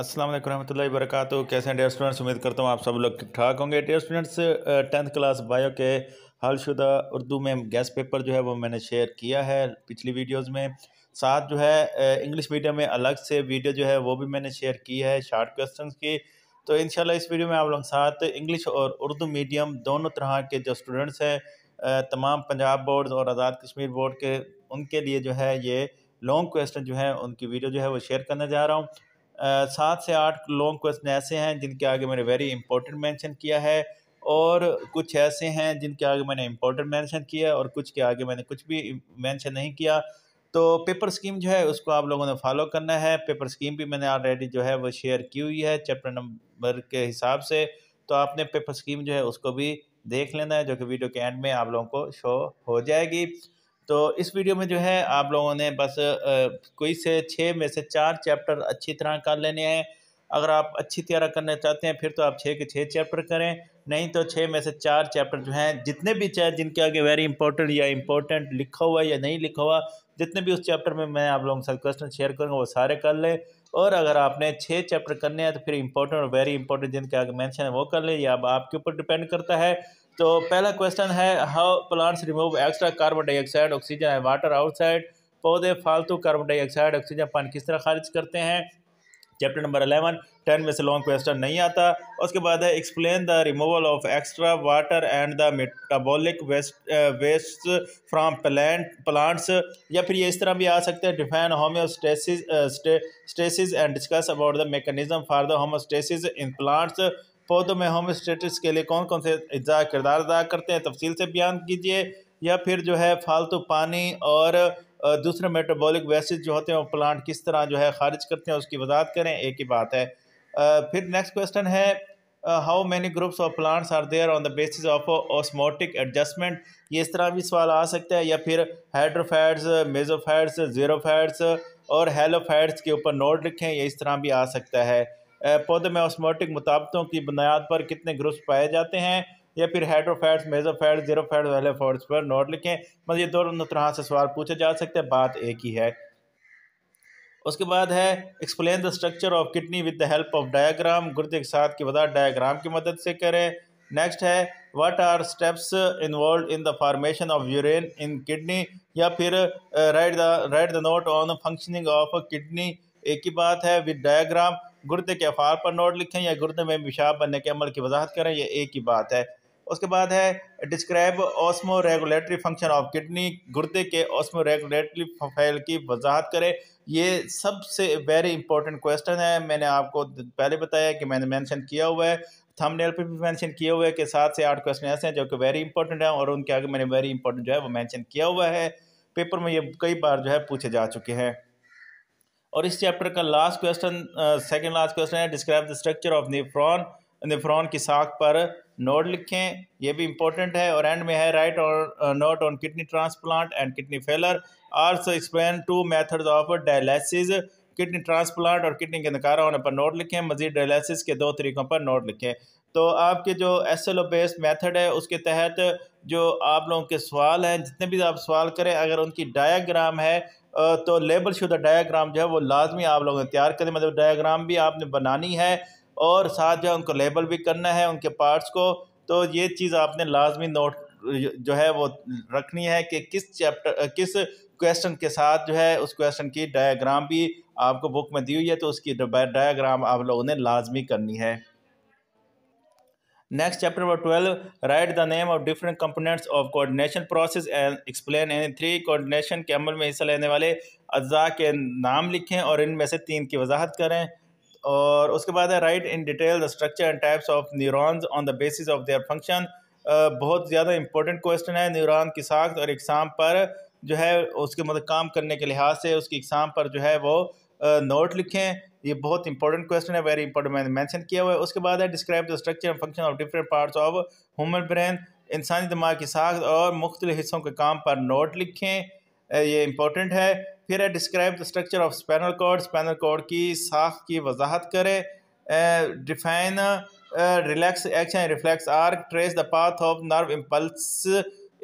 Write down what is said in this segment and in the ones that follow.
असलम वरहमल वरक कैसे हैं डेयर स्टूडेंट्स उम्मीद करता हूँ आप सब लोग ठीक ठाक होंगे dear students tenth class bio के हालशुदा उर्दू में गैस पेपर जो है वो मैंने शेयर किया है पिछली वीडियोस में साथ जो है इंग्लिश मीडियम में अलग से वीडियो जो है वो भी मैंने शेयर की है शार्ट क्वेश्चन की तो इन इस वीडियो में आप लोग साथ इंग्लिश और उर्दू मीडियम दोनों तरह के जो स्टूडेंट्स हैं तमाम पंजाब बोर्ड और आज़ाद कश्मीर बोर्ड के उनके लिए जो है ये लॉन्ग क्वेश्चन जो है उनकी वीडियो जो है वो शेयर करने जा रहा हूँ सात से आठ लॉन्ग क्वेश्चन ऐसे हैं जिनके आगे मैंने वेरी इंपॉर्टेंट मेंशन किया है और कुछ ऐसे हैं जिनके आगे मैंने इंपॉर्टेंट मेंशन किया और कुछ के आगे मैंने कुछ भी मेंशन नहीं किया तो पेपर स्कीम जो है उसको आप लोगों ने फॉलो करना है पेपर स्कीम भी मैंने ऑलरेडी जो है वो शेयर की हुई है चैप्टर नंबर के हिसाब से तो आपने पेपर स्कीम जो है उसको भी देख लेना है जो कि वीडियो के एंड में आप लोगों को शो हो जाएगी तो इस वीडियो में जो है आप लोगों ने बस कोई से छः में से चार चैप्टर अच्छी तरह कर लेने हैं अगर आप अच्छी तैयारी करना चाहते हैं फिर तो आप छः के छः चैप्टर करें नहीं तो छः में से चार चैप्टर जो हैं जितने भी चाहे जिनके आगे वेरी इंपॉर्टेंट या इंपॉर्टेंट लिखा हुआ या नहीं लिखा हुआ जितने भी उस चैप्टर में मैं आप लोगों के साथ क्वेश्चन शेयर करूँगा वो सारे कर लें और अगर आपने छः चैप्टर करने हैं तो फिर इंपॉर्टेंट और वेरी इंपॉर्टेंट जिनके आगे मैंशन है वो कर लें या अब आपके ऊपर डिपेंड करता है तो पहला क्वेश्चन है how plants remove extra carbon dioxide oxygen and water outside पौधे फालतू कार्बन डाइऑक्साइड ऑक्सीजन पानी किस तरह खारिज करते हैं चैप्टर नंबर अलेवन टेन में से लॉन्ग क्वेश्चन नहीं आता उसके बाद है explain the removal of extra water and the metabolic waste waste from plant plants या फिर ये इस तरह भी आ सकते हैं define homeostasis stasis and discuss about the mechanism for the homeostasis in plants पौधों में होमोस्टेटिक्स के लिए कौन कौन से अज्जा किरदार अदा करते हैं तफसील से बयान कीजिए या फिर जो है फालतू पानी और दूसरे मेटाबॉलिक वेस्टेज जो होते हैं वो प्लांट किस तरह जो है खारिज करते हैं उसकी वजाहत करें एक ही बात है फिर नेक्स्ट क्वेश्चन है how many groups of plants are there on the basis of osmotic adjustment ये इस तरह भी सवाल आ सकता है या फिर हाइड्रोफाइड्स मेजोफाइड्स जीरोफाइड्स और हेलोफाइड्स के ऊपर नोट लिखें यह इस तरह भी आ सकता है पौधे में ऑस्मोटिक मुताबतों की बुनियाद पर कितने ग्रुप्स पाए जाते हैं या फिर हाइड्रोफैट्स मेजोफैट्स जीरोफैट्स वेलेफॉर्ड्स पर नोट लिखें मतलब ये दोनों तरह से सवाल पूछे जा सकते हैं बात एक ही है उसके बाद है explain the structure of kidney with the help of diagram गुर्दे के साथ की वजह डायाग्राम की मदद से करें नेक्स्ट है what are steps involve in the formation of urine in kidney या फिर write the write the note on functioning of kidney एक ही बात है विद डायाग्राम गुर्दे के अफ़ार पर नोट लिखें या गुर्दे में पेशाब बनने के अमल की वजाहत करें यह एक ही बात है उसके बाद है describe osmo regulatory function of kidney गुर्दे के ऑस्मो रेगुलेटरी फैल की वजाहत करें ये सबसे वेरी इंपॉर्टेंट क्वेश्चन है मैंने आपको पहले बताया कि मैंने मेंशन किया हुआ है थंबनेल पे भी मेंशन किया हुआ है कि सात से आठ क्वेश्चन ऐसे हैं जो कि वेरी इंपॉर्टेंट हैं और उनके आगे मैंने वेरी इंपॉर्टेंट जो है वो मेंशन किया हुआ है पेपर में ये कई बार जो है पूछे जा चुके हैं और इस चैप्टर का last question second last question है describe the structure of nephron nephron की साख पर नोट लिखें यह भी इंपॉर्टेंट है और एंड में है राइट और note on kidney transplant and kidney failure also explain two methods of dialysis kidney transplant और किडनी के नकारा होने पर नोट लिखें मजीद डायलिसिस के दो तरीकों पर नोट लिखें तो आपके जो S L O based method है उसके तहत जो आप लोगों के सवाल हैं जितने भी आप सवाल करें अगर उनकी डायाग्राम है तो लेबल शुदा डायाग्राम जो है वो लाजमी आप लोगों ने तैयार करें मतलब डायाग्राम भी आपने बनानी है और साथ जो है उनको लेबल भी करना है उनके पार्ट्स को तो ये चीज़ आपने लाजमी नोट जो है वो रखनी है कि किस चैप्टर किस क्वेश्चन के साथ जो है उस क्वेश्चन की डायाग्राम भी आपको बुक में दी हुई है तो उसकी डायाग्राम आप लोगों ने लाजमी करनी है next chapter number twelve write the name of different components of coordination process and explain any three coordination के अमल में हिस्सा लेने वाले अज्जा के नाम लिखें और इनमें से तीन की वजाहत करें और उसके बाद है write in detail the structure and types of neurons on the basis of their function बहुत ज़्यादा इंपॉर्टेंट क्वेश्चन है न्यूरॉन की साख्त और एग्ज़ाम पर जो है उसके मतलब काम करने के लिहाज से उसकी एग्ज़ाम पर जो है वो नोट लिखें ये बहुत इंपॉर्टेंट क्वेश्चन है वेरी इंपॉर्टेंट मैंने मैंशन किया हुआ है उसके बाद है describe the structure and function of different parts of human brain इंसानी दिमाग की साख और मुख्तलि हिस्सों के काम पर नोट लिखें ये इंपॉर्टेंट है फिर है describe the structure of spinal cord spinal cord की साख की वजाहत करें define relax action reflex arc trace the path of nerve impulse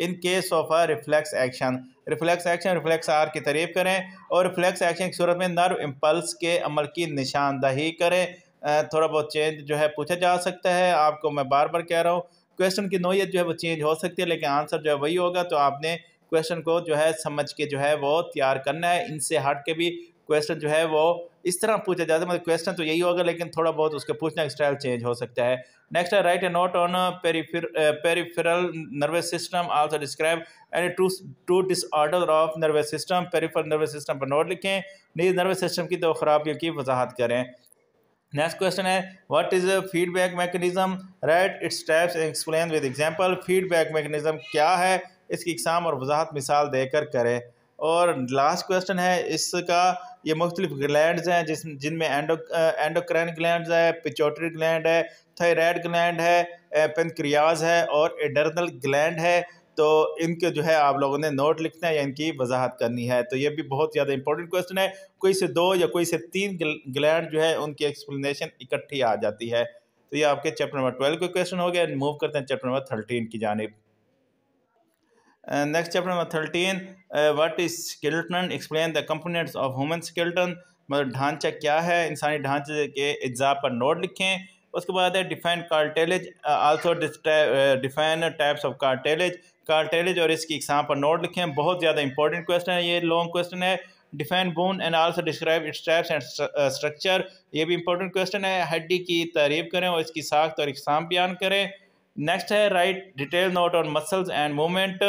in case of a reflex action reflex action reflex arc की तरीफ करें और रिफ्लेक्स एक्शन की सूरत में नर्व इम्पल्स के अमल की निशानदही करें थोड़ा बहुत चेंज जो है पूछा जा सकता है आपको मैं बार बार कह रहा हूँ क्वेश्चन की नोयत जो है वो चेंज हो सकती है लेकिन आंसर जो है वही होगा तो आपने क्वेश्चन को जो है समझ के जो है वो तैयार करना है इनसे हट के भी क्वेश्चन जो है वो इस तरह पूछा जाता है मतलब क्वेश्चन तो यही होगा लेकिन थोड़ा बहुत उसका पूछने का स्टाइल चेंज हो सकता है नेक्स्ट है write a note on peripheral nervous system also describe any two two disorder of nervous system peripheral nervous system पर नोट लिखें नीज नर्वस सिस्टम की दो खराबियों की वजाहत करें नेक्स्ट क्वेश्चन है what is feedback mechanism write its types explain with example feedback mechanism क्या है इसकी एग्जाम और वजाहत मिसाल देकर करें और लास्ट क्वेश्चन है इसका ये मुख्तलिफ ग्लैंड हैं जिस जिनमें एंडो एंडोक्रैन ग्लैंड है पिचोटरी ग्लैंड है थायराइड ग्लैंड है पेनक्रियाज है और एडर्नल ग्लैंड है तो इनके जो है आप लोगों ने नोट लिखना है या इनकी वजाहत करनी है तो ये भी बहुत ज़्यादा इंपॉर्टेंट क्वेश्चन है कोई से दो या कोई से तीन ग्लैंड जो है उनकी एक्सप्लेनेशन इकट्ठी आ जाती है तो ये आपके चैप्टर नंबर ट्वेल्व का क्वेश्चन हो गया मूव करते हैं चैप्टर नंबर थर्टीन की जानब next chapter number thirteen what is skeleton explain the components of human skeleton मतलब ढांचा क्या है इंसानी ढांचे के अज्जा पर नोट लिखें उसके बाद है define cartilage also define types of cartilage cartilage और इसकी इकसाम पर नोट लिखें बहुत ज़्यादा इंपॉर्टेंट क्वेश्चन है ये लॉन्ग क्वेश्चन है define bone and also describe its types and structure ये भी इंपॉर्टेंट क्वेश्चन है हड्डी की तारीफ करें और इसकी साख्त और इकसाम बयान करें नेक्स्ट है write detail note on muscles and movement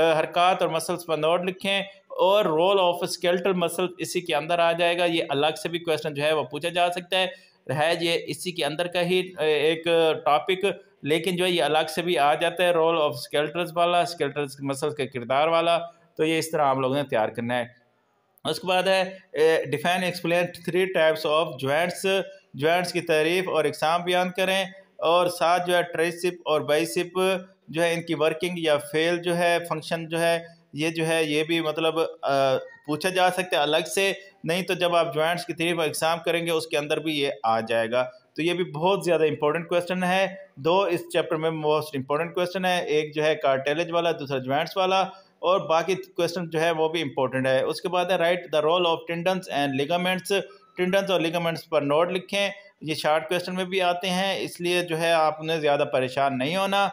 हरकत और मसल्स पर नोट लिखें और रोल ऑफ स्केल्टल मसल इसी के अंदर आ जाएगा ये अलग से भी क्वेश्चन जो है वो पूछा जा सकता है है ये इसी के अंदर का ही एक टॉपिक लेकिन जो है ये अलग से भी आ जाता है रोल ऑफ स्केल्टर्स वाला स्केल्टर्स मसल्स के किरदार वाला तो ये इस तरह आप लोगों ने तैयार करना है उसके बाद है define explain three types of joints joints की तारीफ और एग्जाम बयान करें और साथ जो है ट्रेसिप और बाइसिप जो है इनकी वर्किंग या फेल जो है फंक्शन जो है ये जो है ये भी मतलब पूछा जा सकता है अलग से नहीं तो जब आप ज्वाइंट्स की थ्री पर एग्ज़ाम करेंगे उसके अंदर भी ये आ जाएगा तो ये भी बहुत ज़्यादा इंपॉर्टेंट क्वेश्चन है दो इस चैप्टर में मोस्ट इंपॉर्टेंट क्वेश्चन है एक जो है कार्टेलेज वाला दूसरा ज्वाइंट्स वाला और बाकी क्वेश्चन जो है वो भी इंपॉर्टेंट है उसके बाद है write the role of tendons and ligaments tendons और लिगामेंट्स पर नोट लिखें ये शार्ट क्वेश्चन में भी आते हैं इसलिए जो है आपने ज़्यादा परेशान नहीं होना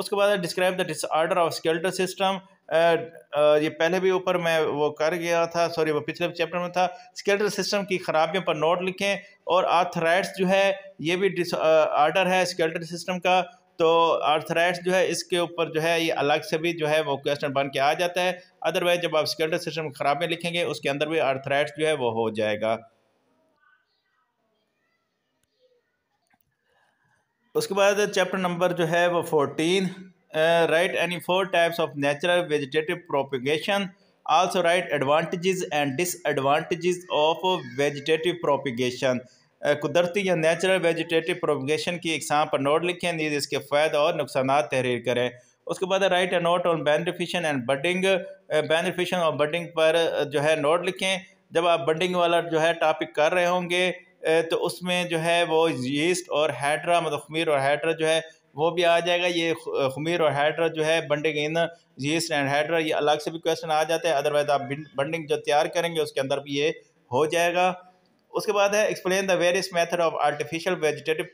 उसके बाद describe the disorder of skeletal system ये पहले भी ऊपर मैं वो कर गया था सॉरी वो पिछले चैप्टर में था स्केल्टर सिस्टम की खराबियों पर नोट लिखें और आर्थराइट्स जो है ये भी डिसऑर्डर uh, है स्केल्टर सिस्टम का तो आर्थराइट्स जो है इसके ऊपर जो है ये अलग से भी जो है वो क्वेश्चन बन के आ जाता है अदरवाइज जब आप स्केल्टर सिस्टम खराबियाँ लिखेंगे उसके अंदर भी आर्थराइट्स जो है वो हो जाएगा उसके बाद चैप्टर नंबर जो है वो fourteen write any four types of natural vegetative propagation also write advantages and disadvantages of vegetative propagation कुदरती या नेचुरल वेजिटेटिव प्रोपिगेशन की साम पर नोट लिखें नीज तो इसके फ़ायदे और नुकसान तहरीर करें उसके बाद write a note on binary fission and budding binary fission और बडिंग पर uh, जो है नोट लिखें जब आप बडिंग वाला जो है टॉपिक कर रहे होंगे तो उसमें जो है वो यीस्ट और हैड्रा मतलब खमीर और हैड्रा जो है वो भी आ जाएगा ये खमीर और हैड्रा जो है budding in yeast and hydra ये अलग से भी क्वेश्चन आ जाते हैं अदरवाइज आप बंडिंग जो तैयार करेंगे उसके अंदर भी ये हो जाएगा उसके बाद है explain the various method of artificial vegetative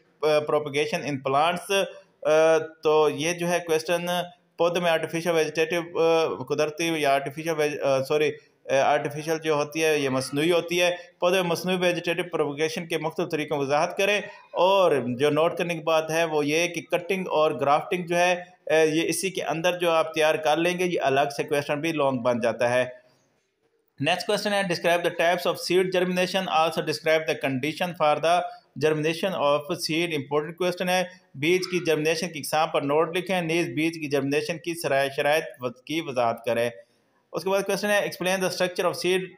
propagation in plants तो ये जो है क्वेश्चन पौधे में आर्टिफिशियल वेजिटेटिव कुदरती या आर्टिफिशियल सॉरी आर्टिफिशियल जो होती है ये मसनू होती है पौधे मसनू वेजिटेटिव प्रोवोकेशन के मुख्त तरीक़ों वजाहत करें और जो नोट करने की बात है वो ये कि कटिंग और ग्राफ्टिंग जो है ये इसी के अंदर जो आप तैयार कर लेंगे ये अलग से क्वेश्चन भी लॉन्ग बन जाता है नेक्स्ट क्वेश्चन है describe the types of seed germination also describe the condition for the germination of seed important question है बीज की जर्मिनेशन की एग्जाम पर नोट लिखें नीज बीज की जर्मिनेशन की शराय की वजाहत करें उसके बाद क्वेश्चन है explain the structure of seed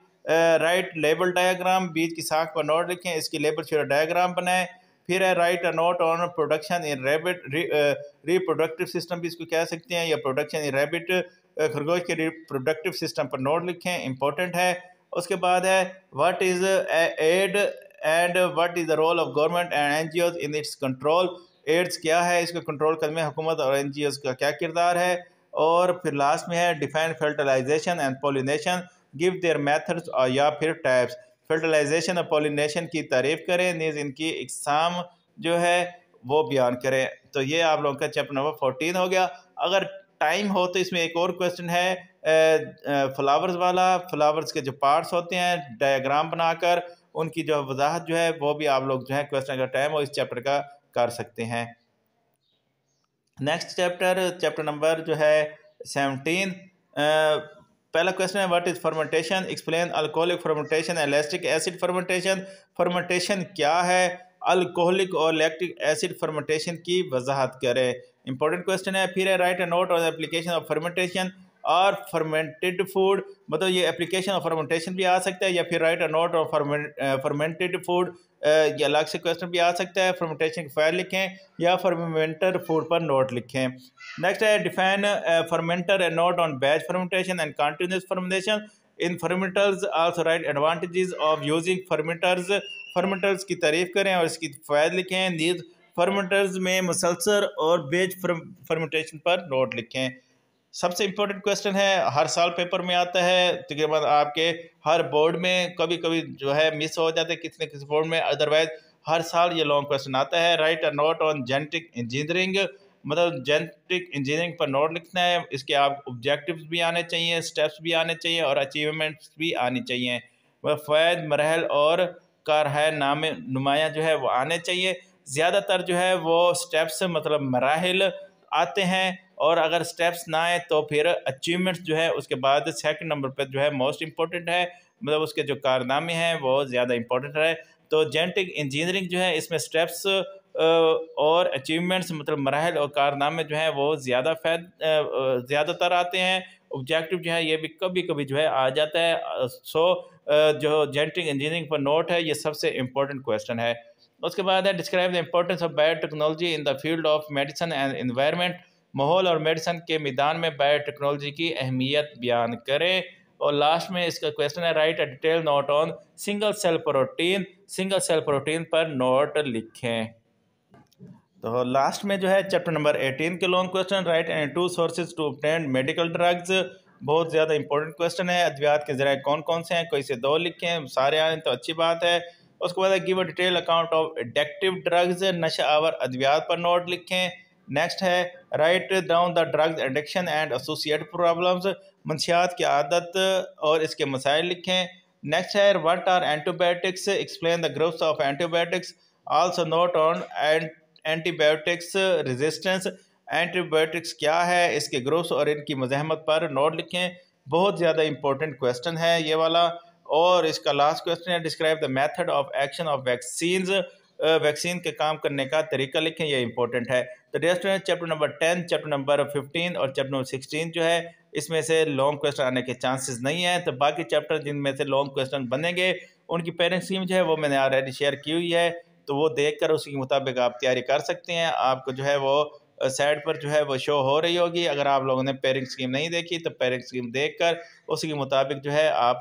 write label diagram बीज की साख पर नोट लिखें इसकी लेबल शुरा डायाग्राम बनाएं फिर है write a note on production in rabbit reproductive system भी इसको कह सकते हैं या प्रोडक्शन इन रेबिट खरगोश के रिप्रोडक्टिव सिस्टम पर नोट लिखें इंपॉर्टेंट है उसके बाद है what is AIDS and what is the role of government and N G Os in it's control ads क्या है इसको कंट्रोल करने में हुकूमत और एन जी ओज का क्या किरदार है और फिर लास्ट में है define fertilisation and pollination give their methods और या फिर टाइप्स फर्टिलाइजेशन और पोलिनेशन की तारीफ़ करें नीज इनकी इकसाम जो है वो बयान करें तो ये आप लोगों का चैप्टर नंबर फोर्टीन हो गया अगर टाइम हो तो इसमें एक और क्वेश्चन है फ्लावर्स वाला फ्लावर्स के जो पार्ट्स होते हैं डायग्राम बनाकर उनकी जो वजाहत जो है वो भी आप लोग जो है क्वेश्चन का टाइम हो इस चैप्टर का कर सकते हैं नेक्स्ट चैप्टर चैप्टर नंबर जो है सेवनटीन पहला क्वेश्चन है what is fermentation explain alcoholic fermentation elastic acid fermentation fermentation क्या है अल्कोहलिक और लैक्टिक एसिड फर्मेंटेशन की वजाहत करें इंपॉर्टेंट क्वेश्चन है फिर है write a note on application of fermentation और फर्मेंटेड फूड मतलब ये एप्लीकेशन ऑफ फर्मेंटेशन भी आ सकता है या फिर राइट अ नोट और फर्मेंटेड फूड ये अलग से क्वेश्चन भी आ सकता है फर्मेंटेशन फायर लिखें या फर्मेंटर फूड पर नोट लिखें नेक्स्ट है define fermenter and note on batch fermentation and continuous fermentation in fermenters also write advantages of using fermenters fermenters की तारीफ करें और इसकी फायद लिखें नीज फर्मेंटर्स में मुसलसर और बेच फर्मेंटेशन पर नोट लिखें सबसे इम्पोर्टेंट क्वेश्चन है हर साल पेपर में आता है तकरीबन आपके हर बोर्ड में कभी कभी जो है मिस हो जाते हैं किसी न किसी बोर्ड में अदरवाइज हर साल ये लॉन्ग क्वेश्चन आता है write a note on genetic engineering मतलब जेनेटिक इंजीनियरिंग पर नोट लिखना है इसके आप ऑब्जेक्टिव्स भी आने चाहिए स्टेप्स भी आने चाहिए और अचीवमेंट्स भी आनी चाहिए वह फैज मरहल और कार है नाम नुमाया जो है वो आने चाहिए ज़्यादातर जो है वो स्टेप्स मतलब मराहल आते हैं और अगर स्टेप्स ना आए तो फिर अचीवमेंट्स जो है उसके बाद सेकंड नंबर पर जो है मोस्ट इम्पोर्टेंट है मतलब उसके जो कारनामे हैं वो ज़्यादा इम्पोर्टेंट है तो जेनेटिक इंजीनियरिंग जो है इसमें स्टेप्स और अचीवमेंट्स मतलब मरहल और कारनामे जो हैं वो ज़्यादा फैद ज़्यादातर आते हैं ऑब्जेक्टिव जो है ये भी कभी कभी जो है आ जाता है सो जो जेनेटिक इंजीनियरिंग पर नोट है ये सबसे इम्पोर्टेंट क्वेश्चन है उसके बाद है describe the importance of biotechnology in the field of medicine and environment माहौल और मेडिसन के मैदान में बायोटेक्नोलॉजी की अहमियत बयान करें और लास्ट में इसका क्वेश्चन है write a detail note on single cell protein single cell protein पर नोट लिखें तो लास्ट में जो है चैप्टर नंबर एटीन के long question write and two sources to obtain medical drugs बहुत ज़्यादा इंपॉर्टेंट क्वेश्चन है अद्वियात के ज़रा कौन कौन से हैं कोई से दो लिखें सारे आए तो अच्छी बात है उसके बाद give a detail account of addictive drugs नशा आवर अद्वियात पर नोट लिखें नेक्स्ट है write down the drugs addiction and associate problems मनशियात की आदत और इसके मसाइल लिखें नेक्स्ट है what are antibiotics explain the groups of antibiotics also note on antibiotics resistance antibiotics क्या है इसके ग्रुप्स और इनकी मजहमत पर नोट लिखें बहुत ज़्यादा इंपॉर्टेंट क्वेश्चन है ये वाला और इसका लास्ट क्वेश्चन है describe the method of action of vaccine vaccine के काम करने का तरीका लिखें ये इंपॉर्टेंट है तो डेस्टोरेंट chapter number ten chapter number fifteen और चैप्टर नंबर सिक्सटीन जो है इसमें से लॉन्ग क्वेश्चन आने के चांसेस नहीं हैं तो बाकी चैप्टर जिनमें से लॉन्ग क्वेश्चन बनेंगे उनकी पेरेंट्स जो है वो मैंने ऑलरेडी शेयर की हुई है तो वो देख कर मुताबिक आप तैयारी कर सकते हैं आपको जो है वो साइड पर जो है वो शो हो रही होगी अगर आप लोगों ने पेरिंग स्कीम नहीं देखी तो पेरिंग स्कीम देख कर उसके मुताबिक जो है आप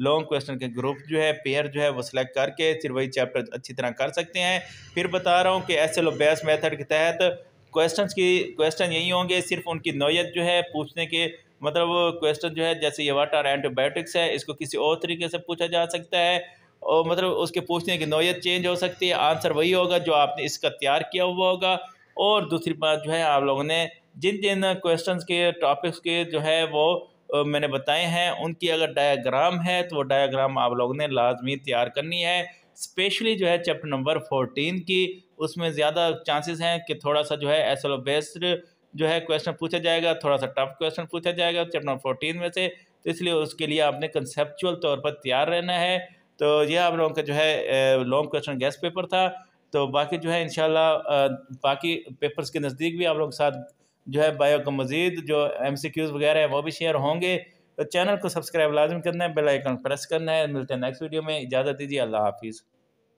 लॉन्ग क्वेश्चन के ग्रुप जो है पेयर जो है वो सिलेक्ट करके फिर वही चैप्टर अच्छी तरह कर सकते हैं फिर बता रहा हूँ कि एस एल बेस मेथड के तहत क्वेश्चंस की क्वेश्चन यही होंगे सिर्फ उनकी नोयत जो है पूछने के मतलब क्वेश्चन जो है जैसे ये वाट आर एंटीबायोटिक्स है इसको किसी और तरीके से पूछा जा सकता है और मतलब उसके पूछने की नोयत चेंज हो सकती है आंसर वही होगा जो आपने इसका तैयार किया हुआ होगा और दूसरी बात जो है आप लोगों ने जिन जिन क्वेश्चन के टॉपिक्स के जो है वो मैंने बताए हैं उनकी अगर डायाग्राम है तो वो डायाग्राम आप लोगों ने लाजमी तैयार करनी है स्पेशली जो है चैप्टर नंबर फोर्टीन की उसमें ज़्यादा चांसेस हैं कि थोड़ा सा जो है एस एल बेस्ड जो है क्वेश्चन पूछा जाएगा थोड़ा सा टफ क्वेश्चन पूछा जाएगा चैप्टर नंबर फोर्टीन में से तो इसलिए उसके लिए आपने कंसेप्चुअल तौर पर तैयार रहना है तो यह आप लोगों का जो है लॉन्ग क्वेश्चन गैस पेपर था तो बाकी जो है इन बाकी पेपर्स के नज़दीक भी आप लोग के साथ जो है बायो का मज़ीद जो एम सी क्यूज़ वगैरह है वो भी शेयर होंगे तो चैनल को सब्सक्राइब लाजम करना है बेल आइकन प्रेस करना है मिलते हैं नेक्स्ट वीडियो में इजाज़त दीजिए अल्लाह हाफिज़